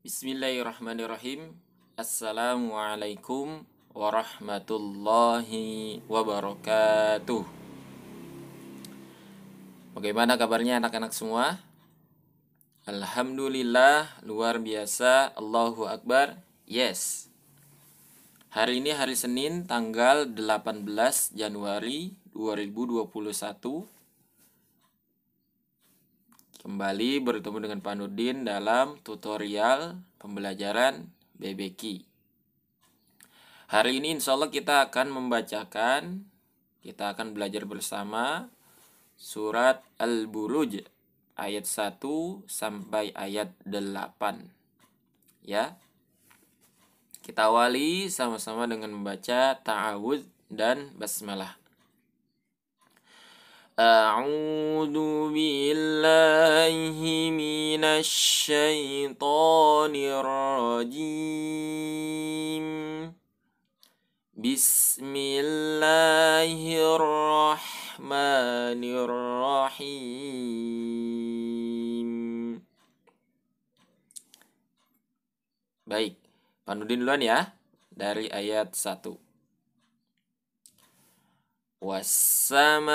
Bismillahirrahmanirrahim. Assalamualaikum warahmatullahi wabarakatuh. Bagaimana kabarnya anak-anak semua? Alhamdulillah, luar biasa. Allahu Akbar. Yes. Hari ini hari Senin tanggal 18 Januari 2021 Kembali bertemu dengan Pak Panudin dalam tutorial pembelajaran BBQ. Hari ini insya Allah kita akan membacakan, kita akan belajar bersama surat Al-Buruj ayat 1 sampai ayat 8. Ya. Kita awali sama-sama dengan membaca ta'awud dan basmalah. أعوذ بالله من الشيطان الرجيم بسم الله الرحمن الرحيم Baik, Panudin duluan ya dari ayat 1. والسماء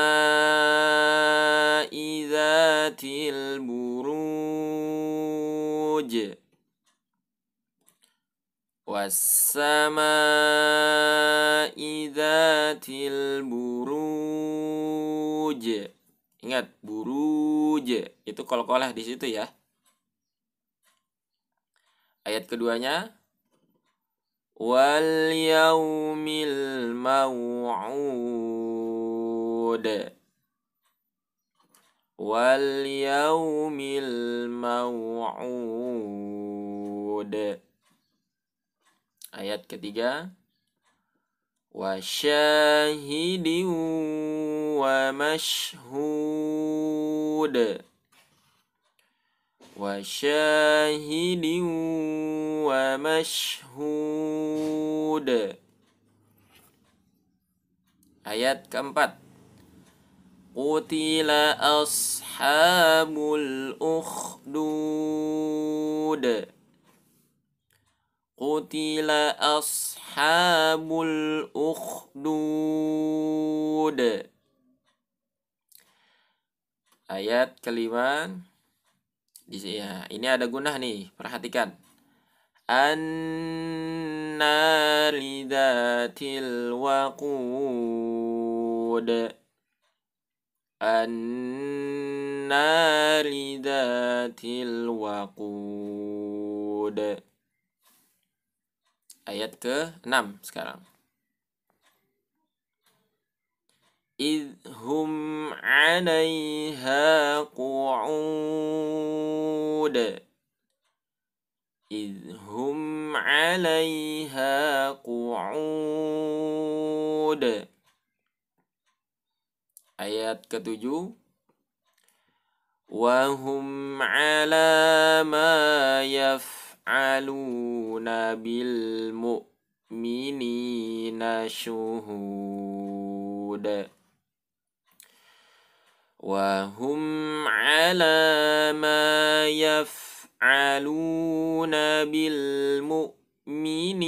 ذات البروج والسماء ذات البروج ingat buruj itu kol-kolah di situ ya ayat keduanya wal yaumil mau'ud wal واليوم maw'ud ayat ketiga وشاهد ومشهود wa mashhud ayat keempat قتل أصحاب الأخدود قتل أصحاب الأخدود Ayat kelima di ya, ini ada gunah nih, perhatikan. an naridatil waqud. النار ذات الوقود ayat ke-6 sekarang idhum alaiha qu'ud idhum alaiha qu'ud Ayat ketujuh وهم على ما يفعلون بالمؤمنين شهود وهم على ما يفعلون بالمؤمنين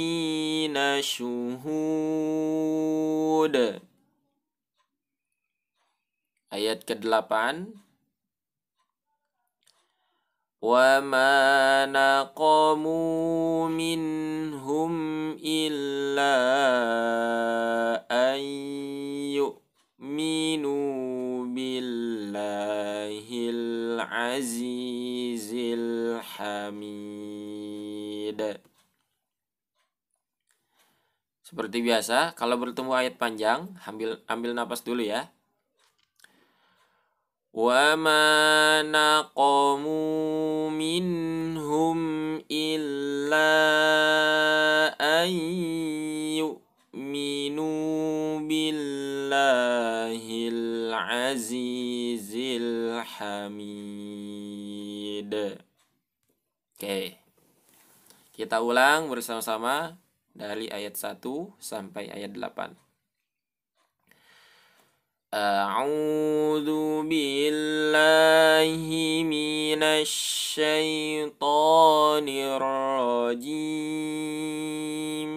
شهود ayat ke-8 Wa ma naqamu minhum illa an yu'minu billahil azizil hamid Seperti biasa, kalau bertemu ayat panjang, ambil ambil napas dulu ya. وما نقموا منهم إلا أن يؤمنوا بالله العزيز الحميد Oke, kita ulang bersama-sama dari ayat 1 sampai ayat 8. أعوذ بالله من الشيطان الرجيم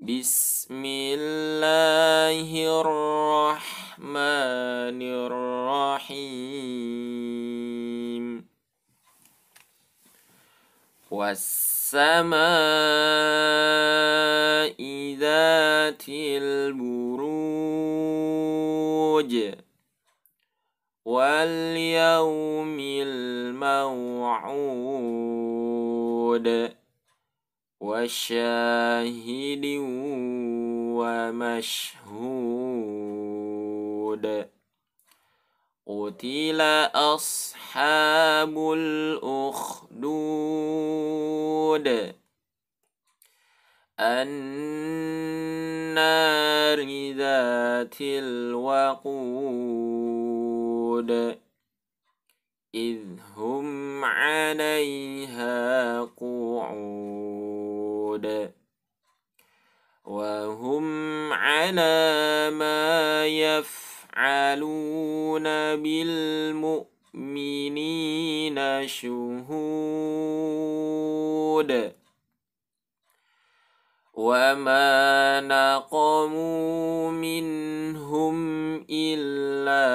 بسم الله الرحمن الرحيم والسماء ذات البروج الخروج واليوم الموعود وشاهد ومشهود قتل أصحاب الأخدود النار الوقود إذ هم عليها قعود وهم على ما يفعلون بالمؤمنين شهود وما نقموا منهم إلا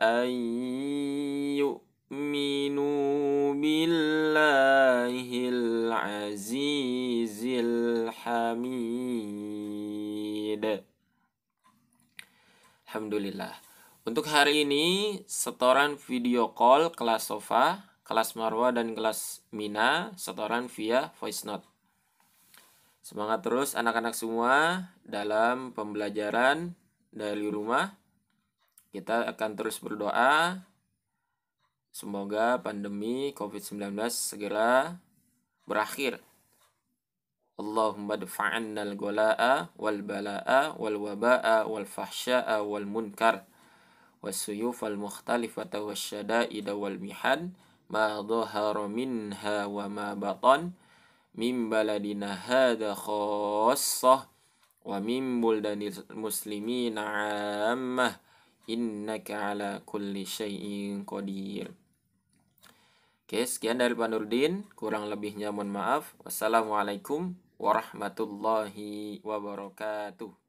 أن يؤمنوا بالله العزيز الحميد الحمد لله Untuk hari ini, setoran video call kelas sofa, kelas marwa, dan kelas mina, setoran via voice note. Semangat terus anak-anak semua dalam pembelajaran dari rumah. Kita akan terus berdoa semoga pandemi COVID-19 segera berakhir. Allahumma dafa'anna al-gola'a wal bala'a wal waba'a wal fahsya'a wal munkar والسيوف المختلفة والشدائد والمحن ما ظهر منها وما بطن min baladina hadha khassah wa min buldanil muslimin ammah innaka ala kulli syai'in qadir Oke, sekian dari Panurdin. Kurang lebihnya mohon maaf. Wassalamualaikum warahmatullahi wabarakatuh.